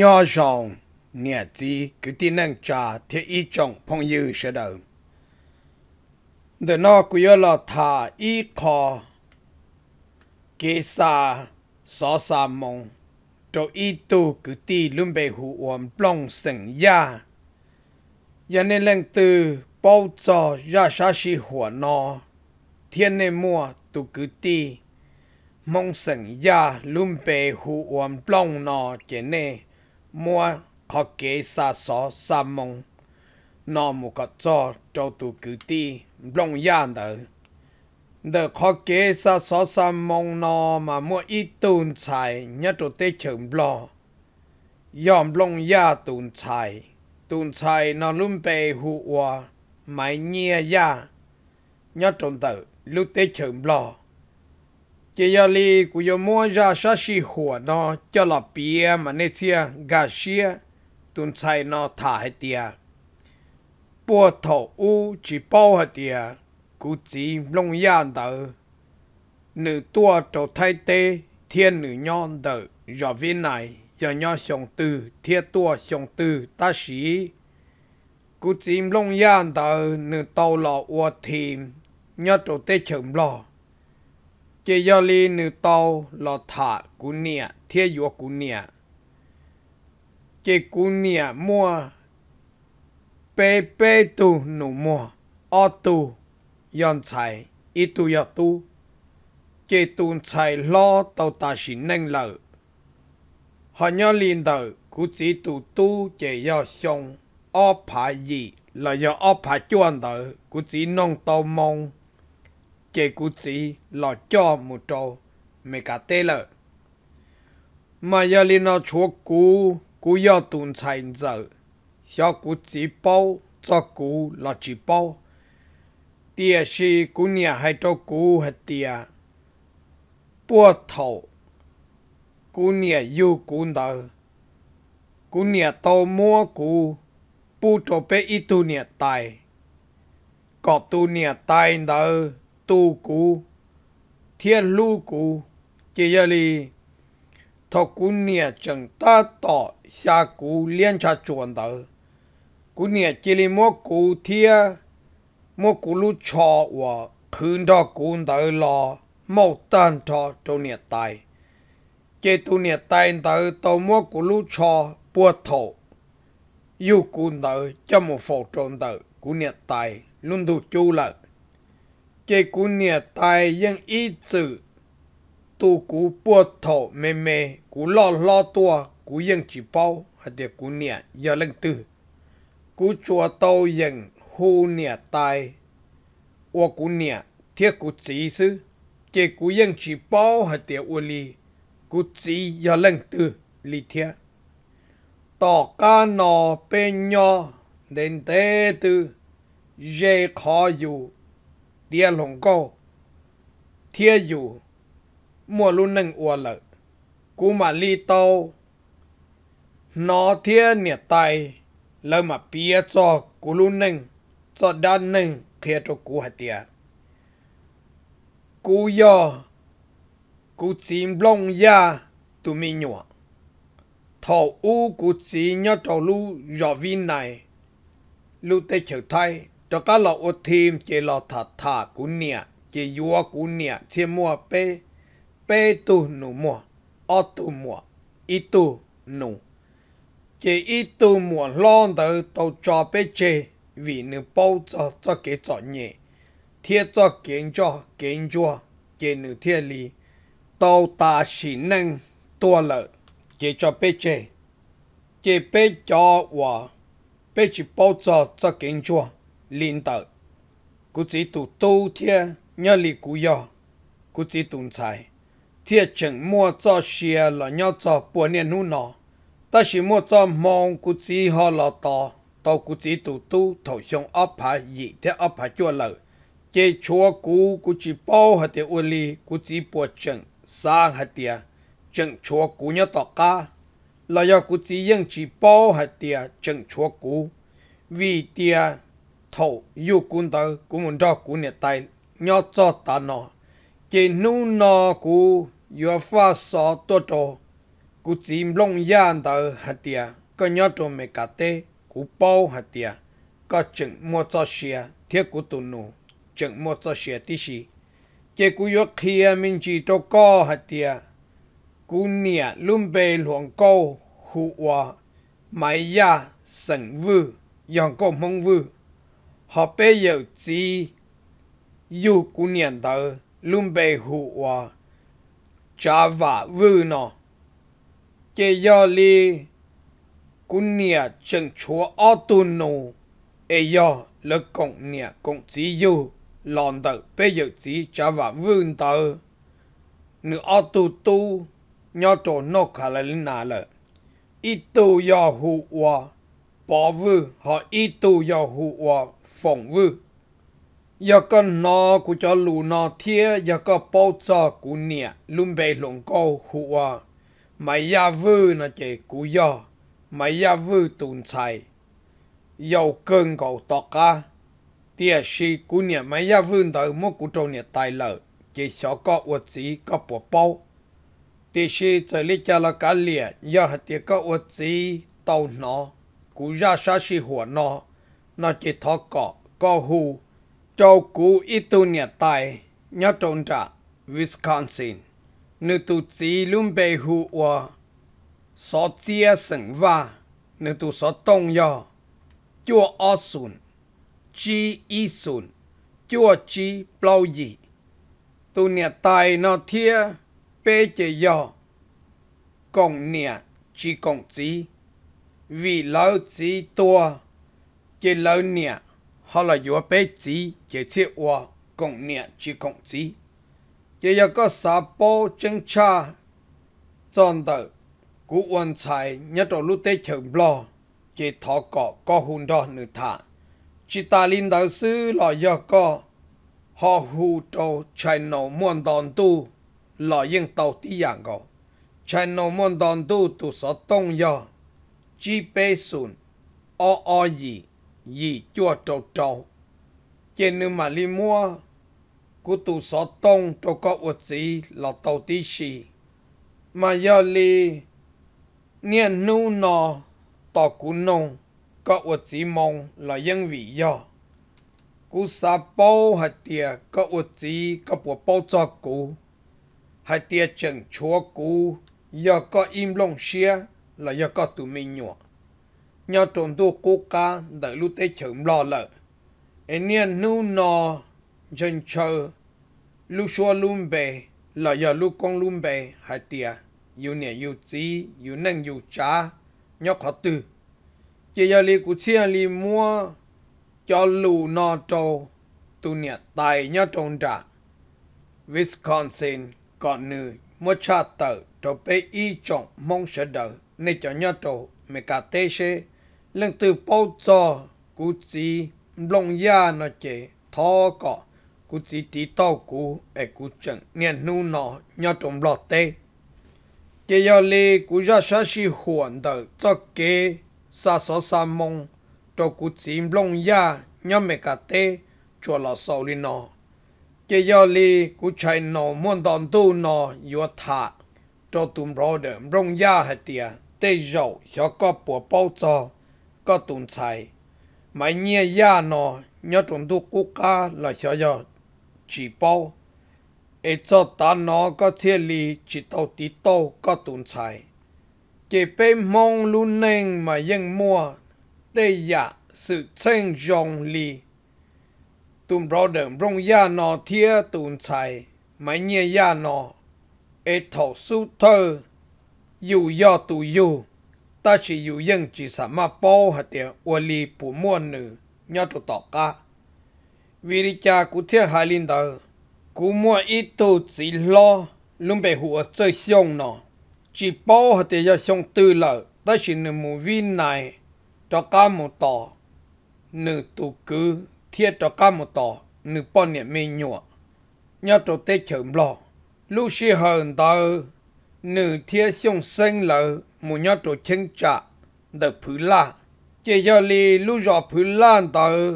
ยอ่องเนี่ยจีกุตินั่งจ่าเทอีจงพงยืนเสดอมเดนอกูยอลอทาอีคอเกสาสอสามงตัวอีตูกุติลุมเบหูอวมปลงสังยายันเนลังตือปอจอยาชาชีหัวนอเทียนในมัวตุกุตีมองสังยาลุมเปหูอวมปลงนอเจเน่มัวขอเกสาสอสามงนอมุกจอโจตุกุตีลงยานเดอเดอขอเกสาสอสามงนอมามัวอีตุนชายยัดตัวเตชิมบลอยอมลงยาตุนชายตุนชายนอลุ่มเปหัวไม่เงียยายัดตัวเตลุเตชิมบลอ chỉ giờ li cũng giờ mua ra sa si hùa nó cho là bia mà nè xia gà xia tuần sai nó thả hết tia bùa thổ u chỉ bao hết tia cú chỉ long yan tờ nữ tua trâu thay tê thiên nữ nhon tờ giờ viên này giờ nho sòng tư thiên tua sòng tư ta sĩ cú chỉ long yan tờ nữ tàu lọ ua thìm nhớ trâu tê chậm lọ chỉ do li nữ tàu là thả cú nia thiết yếu cú nia chỉ cú nia mua bê bê tu nụ mua ô tu yon chạy ít tu yo tu chỉ tu chạy lo tàu ta chỉ nâng lợi họ nhớ liền đời cú chỉ tu tu chỉ yo xong ô phá gì là do ô phá chuan đời cú chỉ nông tàu mong chế cụ chỉ lo cho một trâu mẹ cả tê lợ mà giờ li nó chúa cú cú giờ tuần chạy giờ giờ cú chỉ bao cho cú lo chỉ bao tia si cú nhà hay cho cú hết tia bùa thầu cú nhà yêu cú đời cú nhà tàu mua cú bu cho bé ít tu nhà tài có tu nhà tài đời tu cú thiên lu cú chỉ giờ li thọ cú nia chẳng ta tỏ xa cú liên cha chuẩn tử cú nia chỉ li mua cú thiên mua cú lu cho và khứ đó cú tử lo một tan cho cho nia tài chỉ tu nia tài tử tổ mua cú lu cho bùa thổ yêu cú tử cho một phổ trộn tử cú nia tài luôn đủ chú lợi 这姑娘大用一子，都古波头妹妹，古老老多，古用几包，还得姑娘要认得，古做到用姑娘大，我姑娘贴古指示，这古用几包还得我哩，古指要认得里贴，大家闹别闹，认得得，也可有。tia lồng cô thia dù mua luôn nâng ua lợ cú mà li tô nó thia nhiệt tay lơ mà bia cho cú luôn nâng cho đan nâng thia cho cú hạt tia cú yo cú chim long ya tụi mình nhọ thầu u cú chỉ nhớ cho lu rõ vin này lu tê chở thay cho cá lọ ô thêm chỉ lọ thả thả cú nè chỉ yua cú nè chỉ mua bê bê tu nụ mua ô tu mua ít tu nụ chỉ ít tu mua lon tới tàu cho bê chê vì nụ bao cho cho kế cho nhẹ thiết cho kiến cho kiến cho chỉ nữ thiết lý tàu ta chỉ năng tua lợi chỉ cho bê chê chỉ bê cho hòa bê chỉ bao cho cho kiến cho liên tự, cú chỉ tụ tu thia nhớ lì cụ yo cú chỉ tụ xài thia chẳng mua cho xe là nhớ cho bốn niên nu nọ ta chỉ mua cho mong cú chỉ họ là to to cú chỉ tụ tu thổ xuống ấp hạ dị thế ấp hạ chua lợ chế chúa cú cú chỉ bao hạt tiệt u lì cụ chỉ bùa chẳng sang hạt tiệt chẳng chúa cú nhớ tọ ca là do cụ chỉ yên chỉ bao hạt tiệt chẳng chúa cú, vì tiệt thổ yêu quân tử của mình cho của nhiệt tài nhớ cho ta nó chỉ nu nó của yêu pha so tổ trò của chim long yan tử hạt tiệt có nhớ cho mẹ cả tê của bao hạt tiệt có chừng mua cho xe thiết cú tu nó chừng mua cho xe tí xí chỉ cú yêu kia mình chỉ cho co hạt tiệt cú nhiệt luôn bề luồng câu hụa mai ya sừng vư dòng câu mong vư họ bé yêu chi yêu cô niên tờ luôn bề hụ hòa cha vả vư nọ kê do li cú nia chân chúa ô tu nô e do lơ cổng nia cổng chỉ yêu lòn tờ bê yêu chi cha và vư tờ nữ ô tu tu nhỏ trổ nô khả là linh nà lợ ít tu do hụ hòa bỏ vư họ ít tu do hụ hòa phòng vư giờ có nó của cho lù nó thiê giờ có bao cho của nè luôn bề lộn câu hùa mày ya vư nó chỉ của giờ mày ya vư tùn xài dầu cơn cầu tọt ca tia si của nè mày ya vư tới mua của trâu nè tài lợ chỉ sợ có uất gì có bỏ bao tia si chơi lý cha là cá lìa giờ hạt tia có uất gì tàu nó cú ra sa si hùa nó nó chỉ thọ cọ có hù châu cú ít tu nhà tài nhớ trốn trả Wisconsin nữ tu chỉ luôn bề hù wa số chia sừng va nữ tu số tông yo chua o sùn chi y sùn chua chi bao gì tu nhà tài nó thia bê chế yo còn nhà chỉ còn chỉ vì lâu chỉ tua cái lâu nè họ là dùa bé chỉ chế chế hoa cộng nè chỉ cộng chỉ cái yêu có sa bố chân cha chọn tờ cú quan tài nhớ đồ lúc tết chừng lo cái thọ cọ có hùn đó nửa thả chỉ ta linh đạo sư là yêu có họ hù đồ chạy nổ muôn đòn tu là yên tàu tí dạng gò chạy nổ muôn đòn tu tu sợ tông yo chỉ bê sùn o o gì gì chua trầu trầu trên nơi mà li mua cú tụ sọ tông trầu có uất gì là tàu tí xì mà giờ li niên nu nọ tỏ cú nông có uất gì mong là dân vị do cú sa bao hạt tiề có uất gì có bộ bao cho cú hạt tiề chẳng chúa cú giờ có im lông xia là giờ có tụi mình nhọ nhau trộn tu cố ca đợi lúc tê chấm lo lợ anh niên nụ nò dân chờ lúc xua luôn bề là giờ lúc con luôn bề hai tia yêu nè yêu chí yêu năng yêu cha nhau khó tư chỉ giờ li cụ chia li mua cho lù nò trâu tu nè tài nhau trộn trả Wisconsin còn nữ mua cha tờ trâu bê y trọng mong sợ đợi nên cho nhau trộn, mẹ cả tê xe lên từ bao giờ cú chỉ lòng ya nó chế thọ có cú chỉ tí tao cú ai cú chẳng niên nu nó nhớ trong lọt tê kế giờ lê cú ra sa si huấn đời cho kế sa số sa mong cho cú chỉ lòng ya nhớ mẹ cả tê cho lọ sau đi nó kế giờ lê cú chạy nó muốn đòn tu nó yếu thả cho tụm rõ đỡ lòng ya hạt tiệt tê dầu cho có bùa bao giờ ก็ตุนใส่ไม่เงียย่านอยอดตุนทุกุกาละเชียจีเป้าเอจอตานอก็เทียลีจิตเอาติโตก็ตุนใส่เก็บไปมองลุนเองมายังมัวได้ยะ sự tranh dòng lì tùm bảo đừng rong ya nọ thia tùm chạy mấy nhẹ ya nọ ế thổ su thơ dù do tù dù ta chỉ yêu dân chỉ sẵn mà bao hạt tiền ua lì bù mua nữ nhớ trụ tỏ ca. Vì đi cha cụ thiết hai linh tờ, cụ mua ít tù chỉ lo luôn bè hùa chơi xong nọ, Chỉ bao hạt tiền cho xong tư lợ, ta chỉ nữ mù vi này cho ca một tỏ, nữ tù cứ thiết cho ca một tỏ, nữ bao niệm mê nhụa. Nhớ trụ tê chởm lo, lúc xì hờn tờ nữ thiên sông sinh lỡ mù nhỏ trổ chân trả đợt phứ la chỉ cho li lu rõ phứ la tờ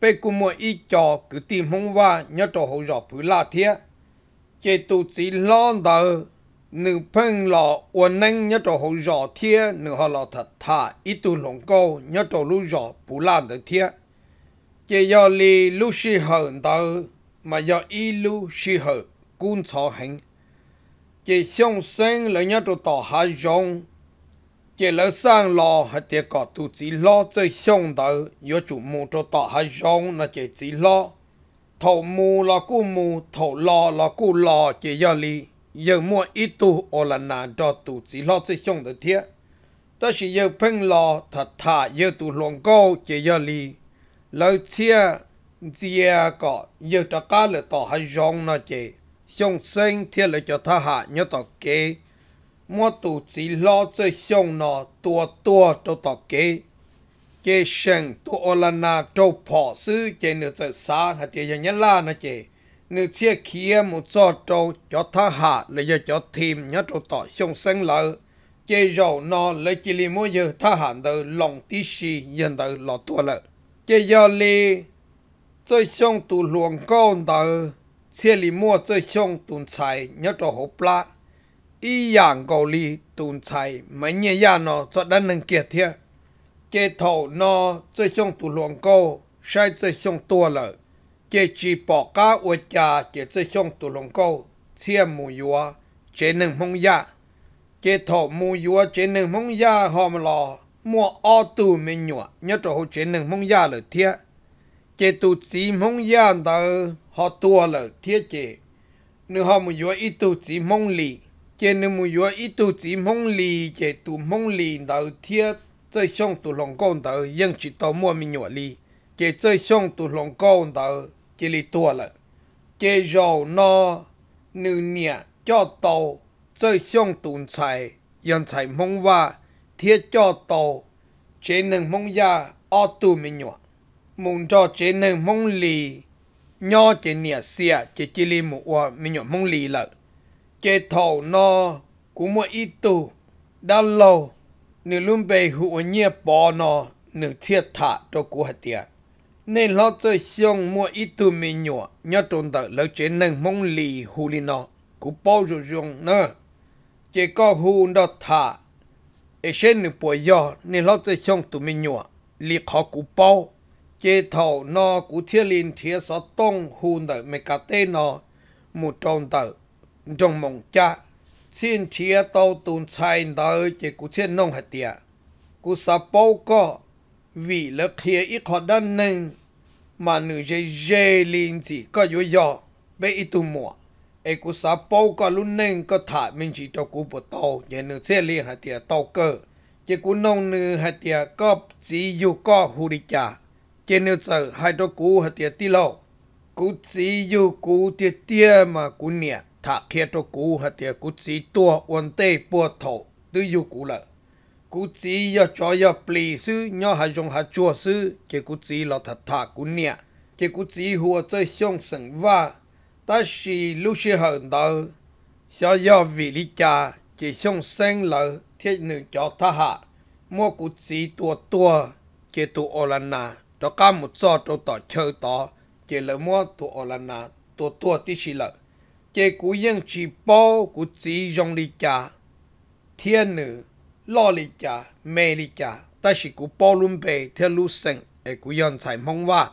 bê cùng mua y cho cứ tìm hông va nhỏ trổ hậu rõ phứ la thiê chỉ tụ chỉ lo tờ nữ phân lọ uốn nâng nhỏ trổ hậu rõ thiê nữ họ lọ thật thà ít tụ lồng câu nhỏ trổ lu rõ phứ la tờ thiê chỉ cho li lu si hở tờ mà do y lu si hở cun cho hành chỉ xong sinh là nhớ tụ tỏ hạ dùng chỉ lỡ sang lo hay tiệt có tụ chỉ lo chơi xong đó nhớ chủ mù tụ tỏ hạ dùng là chỉ chỉ lo thầu mù là cú mù thầu lo là cú lo chỉ do lý giờ mua ít tu ở là nà cho tụ chỉ lo chơi xong đó thiệt ta chỉ giờ phân lo thật thà giờ tụ luồng câu chỉ do lý lỡ chia chia có giờ cho cá lỡ tỏ hạ dùng là chỉ xong sinh thiên lại cho tha hạ nhớ tỏ kế mua tụ chỉ lo cho xong nó tua tua cho tỏ kế chế sinh tu ô lan na cho phò sư chế nửa chơi xa hạt chế nhớ la nó chế nửa chia kia một cho cho cho tha hạ lại giờ cho thêm nhớ cho tỏ xong sinh lợi chế rầu nó lấy chỉ li mua giờ tha hạ từ lòng tí xì dân từ lọ tua lợi chế giờ li cho xong tu luồng con từ xe lì mua chơi xong tùn chạy nhớ cho hộp lá y dạng cầu lì tùn chạy mấy nhẹ ya nó cho đan nâng kiệt thiệt chế thầu nó chơi xong tù luồng câu sai chơi xong tua lợ chế chỉ bỏ cá ua cha chế chơi xong tù luồng câu xe mù yua chế nâng mong ya chế thầu mù yua chế nâng mong ya hòm lò mua o tù mình nhọ nhớ cho hộp chế nâng mong ya lợ thiệt chế tù xí mong ya tờ họ tua lợ thiết chế nếu họ muốn yếu ít tu chỉ mong lì chế nếu muốn yếu ít tu chỉ mong lì chế tu mong lì đầu thiết chơi xong tu lòng con đầu yên chỉ tao mua mình nhỏ lì chế chơi xong tu lòng con đầu chỉ lì tua lợ chế rồi nó nữ nhẹ cho tàu chơi xong tu chạy yên chạy mong và thiết cho tàu chế nâng mong ya ở tu mình nhỏ muốn cho chế nâng mong lì nhỏ chỉ nhẹ xe chỉ chỉ li một quả mình nhỏ mong lì lợ chỉ thầu nó cũng một ít tu đã lâu nửa luôn bề hữu nhẹ bỏ nó nửa thiệt thà cho cụ hạt tiền nên lo chơi xong mua ít tu mình nhỏ nhỏ trộn tờ lỡ chỉ nâng mong lì hữu li nó cũng bao giờ dùng nữa chỉ có hữu đó thả ai xem nửa bồi giờ nên lo chơi xong tụi mình nhỏ lì khó cụ bao chế thầu nó cụ thiết Linh thiết sở tông hùn đời mẹ cả tên nó một tròn tờ trong mộng cha xin thiết tàu tùn chạy đời chế cụ thiết nông hạt tìa cụ sá bầu có vì là khía ít họ đơn nâng mà nữ dây dê linh chỉ có yếu dọ bê ít tù mùa ai cụ sá bầu có lúc nâng có thả mình chỉ cho cụ bộ tàu chế nữ xe liên hạt tìa tàu cơ chế cụ nông nữ hạt tìa có chỉ dù có hù đi chả chế nếu sợ hai đứa cú hạt tiệt tí lâu cú chỉ yêu cú tiệt tiệt mà cú nè thả kia đứa cú hạt tiệt cú chỉ tua ổn tê bùa thổ tư yêu cú lợ cú chỉ yêu cho yêu plì sư nhau hai dùng hai chua sư chế cú chỉ là thật thả cú nè, chế cú chỉ hùa chơi xong sừng va ta chỉ lúc sẽ hận đầu sao yêu vì lý cha chế xong sinh lợ thiết nữ cho tha hạ mua cú chỉ tua tua chế tu ô lan na đó cả một số tổ tỏ chờ tỏ chỉ là mua tổ ở là nà tổ tổ tí xí lợ chỉ cú yên chỉ bao cú chỉ dùng lý cha thiên nữ lo lý cha mẹ lý cha ta chỉ cú bao luôn bề theo lưu sinh để cú yên chạy mong va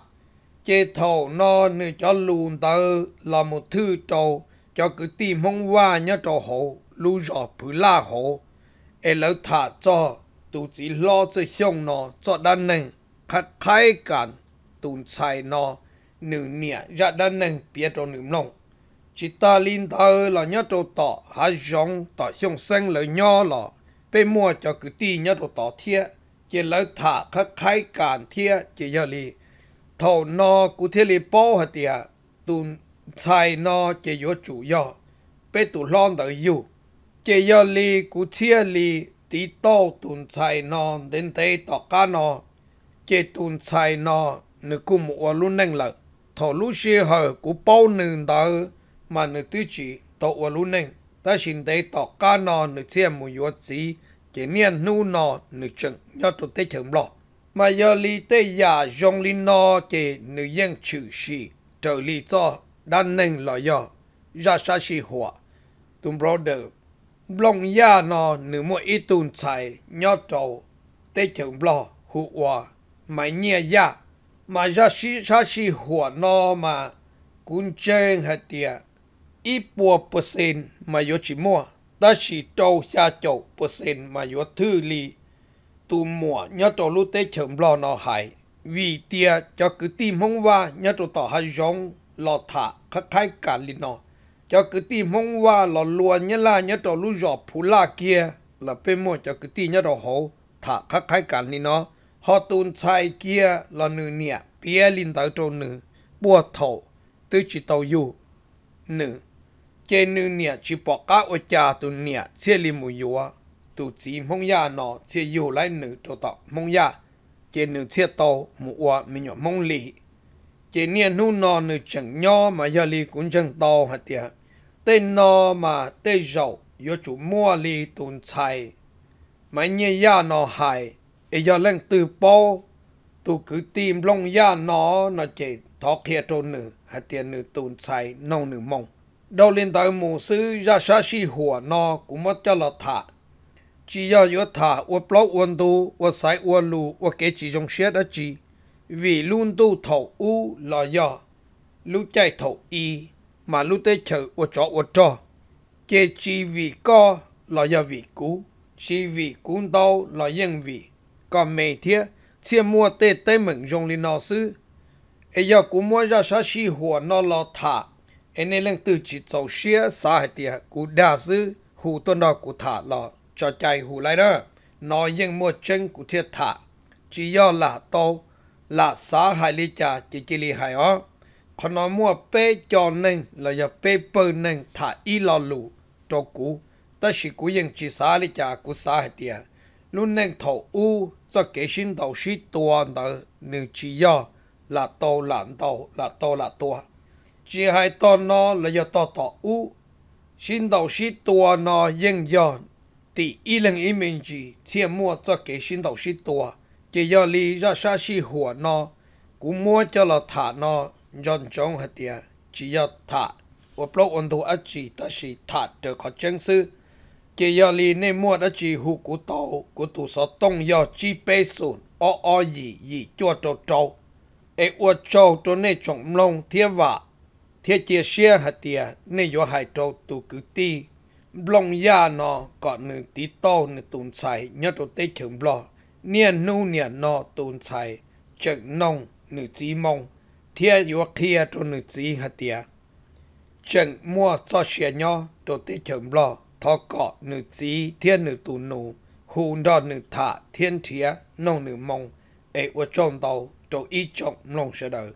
chỉ thầu nó nữ cho luôn tờ là một thứ trâu cho cứ tìm mong va nhớ trâu hồ lưu rõ phứ la hồ, để lỡ thả cho tụ chỉ lo cho xong nó cho đàn nâng คัดไายกันตุนไซนอหนึ่งเนี่ยจะดันหนึ่งเปียตรหนึ่งนงจิตาลินเธอหล่อเนี้ตัวต่อหาจงต่อช่งเส้นเลยเนอหล่อไปมัวจะกุฏีเนาะตัวต่อเทียเจริญถาคัดไายกันเทียเจริญลีเท่านอกุเทลีโป้หัียตุนไซนอเจริญจุยอไปตุลอนเดอยูเจียลีกุเทียลีตีโตตุนไซนอเดินเตต่อกานนอ chế tùn xài nọ nữ cùng mùa luôn nâng lợi thổ lũ xe hờ của bao nương đó mà nữ tư chỉ tổ ua luôn nâng ta xin thấy tọ ca nọ nữ xem mùa yếu gì kể niên nu nọ nữ chừng nhớ tụt tế chừng lọ mà giờ lý tế giả dòng lý nọ kể nữ yên chữ sĩ trở lý cho đàn nâng lọ dọ ra xa sĩ hòa tùm brother blong ya nọ nữ mùa ít tùn xài nhớ trầu tế chừng lọ hụ hòa มาเนี่ยยามาจะชิชาชิหัวนอมา กุญเจงเฮเตียอีปัวเปอร์เซนมาโยชิมัวตั้าชิโตชาโจเปอร์เซนมาโยทื่อลีตูมัวเนื้อตลุเตเฉิมรอนอหายวีเตียจะคือตีมงว่าเนื้อตต่อฮายงหลอถาคล้ายๆกานลินอจะคือตีมงว่าหลอลวนเนื้อลาเนื้อตลุจอบผู้ลาเกียลับเป็นมัวจะคือตีเนื้อตหูถาคล้ายๆกานลินอ họ tuôn chai kia là nữ nhẹ bia linh tạo trâu nữ bùa thầu tư chỉ tàu dù nữ chế nữ nhẹ chỉ bỏ cá ở cha tu nhẹ chia li mù yua tu chỉ mong ya nó chia dù lại nữ đồ tọ mong ya chế nữ chia tàu mù ua mình nhỏ mong lì chế nhẹ nu nó nữ chẳng nho mà ya li cũng chẳng tàu hả tiệt tên nó mà tên dầu yo chủ mua li tuôn chai mà nhẹ ya nó hại ấy giờ lên từ bao tụ cứ tìm lông ya nó nó chỉ thọ kia trâu nữ hay tiền nữ tồn xài nông nữ mông đâu lên tới mù sư ra sa si hùa nó cũng mất cho là thả chỉ do yếu thả uất bó uất tu uất sai uất lù uất kế chỉ trong xét đó chỉ vì luôn tu thầu u là do lúc chạy thầu y mà lúc tới chờ uất cho uất cho chế chỉ vì co là do vì cú chỉ vì cú đâu là nhân vì còn mẹ thia chia mua tê tê mình dùng lên nó sư e giờ cũng mua ra sa chi hùa nó lo thả e nên lên từ chỉ tàu xía sa hệ tiệt, cú đa sư hù tuần đó cú thả lo cho chạy hù lại đó nó nhưng mua chân cú thiệt thả chỉ do là tàu là xã hải lý trà chỉ chỉ lý hải ó họ nói mua bê cho nên là giờ bê bơ nên thả y lo lù cho cú ta chỉ cú yên chỉ xã lý trà cú xã hệ tiệt luôn nên thổ u cho kế sinh đầu sĩ tuần đó nếu chỉ do là tô là tô là tô là tô chỉ hai tô nó là do tô thổ u sinh đầu sĩ tuần nó yên do thì ý lần ý mình chỉ thiên mua cho kế sinh đầu sĩ tuần chỉ do lý ra sa sĩ hỏa nó cũng mua cho là thả nó dọn trong hết tiền chỉ do thả và lâu ổn thủ ác chỉ ta chỉ thả được khó chân sư cái giờ li nên mua đó chỉ hụ của tàu của tụ so tông giờ chi bê sùn o o gì gì cho cho trâu ai ua trâu cho nên trồng lông thiết vả thiết chia xia hạt tiền nên do hai trâu tụ cứ ti lông ya nó còn nửa tí tàu nửa tụn sai nhớ tụ tê chừng bò niên nu niên nó tụn xài chừng nông nửa tí mông thiết do kia cho nửa tí hạt tiền chừng mua cho xia nhau tụ tê chừng bò thọ cọ nữ trí thiên nữ tu nụ hù đo nữ thả thiên thiê nông nữ mông ế ua trông tàu trâu ý trọng nông sở đời